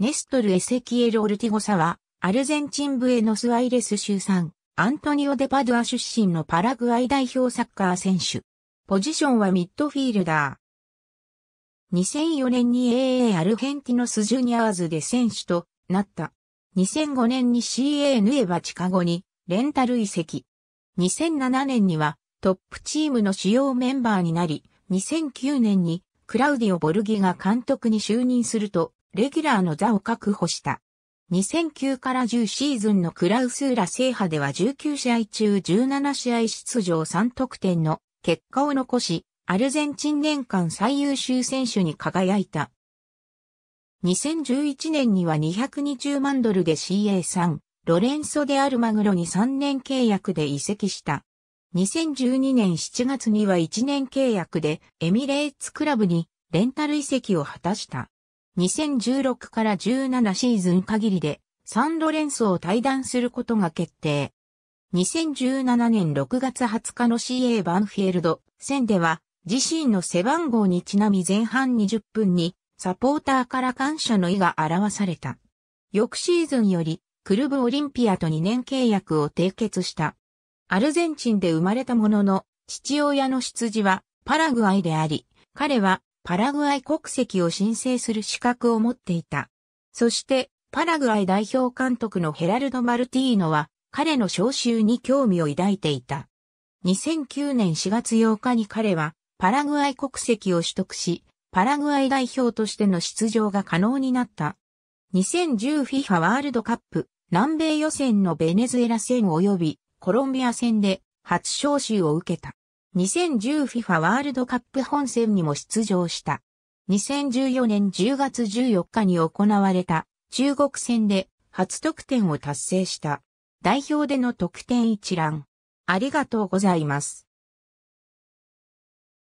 ネストル・エセキエル・オルティゴサは、アルゼンチンブエノスアイレス州産、アントニオ・デパドア出身のパラグアイ代表サッカー選手。ポジションはミッドフィールダー。2004年に AA アルヘンティノス・ジュニアーズで選手となった。2005年に CA ヌエバチカゴにレンタル移籍。2007年にはトップチームの主要メンバーになり、2009年にクラウディオ・ボルギが監督に就任すると、レギュラーの座を確保した。2009から10シーズンのクラウスーラ制覇では19試合中17試合出場3得点の結果を残し、アルゼンチン年間最優秀選手に輝いた。2011年には220万ドルで CA3、ロレンソ・デ・アルマグロに3年契約で移籍した。2012年7月には1年契約でエミレーツクラブにレンタル移籍を果たした。2016から17シーズン限りでサンロレンソを退団することが決定。2017年6月20日の CA バンフィールド戦では自身の背番号にちなみ前半20分にサポーターから感謝の意が表された。翌シーズンよりクルブオリンピアと2年契約を締結した。アルゼンチンで生まれたものの父親の出自はパラグアイであり、彼はパラグアイ国籍を申請する資格を持っていた。そして、パラグアイ代表監督のヘラルド・マルティーノは、彼の招集に興味を抱いていた。2009年4月8日に彼は、パラグアイ国籍を取得し、パラグアイ代表としての出場が可能になった。2010FIFA ワールドカップ、南米予選のベネズエラ戦及びコロンビア戦で初招集を受けた。2010FIFA ワールドカップ本戦にも出場した。2014年10月14日に行われた中国戦で初得点を達成した。代表での得点一覧。ありがとうございます。